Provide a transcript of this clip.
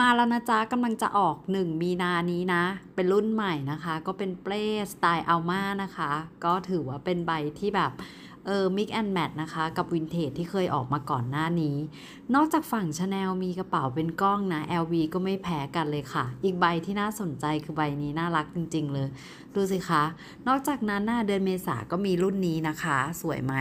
มาแล้วนะจ๊ะกำลังจะออก 1 มีนานี้นะ เป็นรุ่นใหม่นะคะ ก็เป็นเปรสไตล์อัลมานะคะ ก็ถือว่าเป็นใบที่แบบ เออมิกแอนแมทนะคะ กับวินเทจที่เคยออกมาก่อนหน้านี้ นอกจากฝั่งชาแนลมีกระเป๋าเป็นกล้องนะ LV ก็ไม่แพ้กันเลยค่ะ อีกใบที่น่าสนใจคือใบนี้น่ารักจริงๆเลย ดูสิคะ นอกจากนั้น หน้าเดือนเมษาก็มีรุ่นนี้นะคะ สวยไหม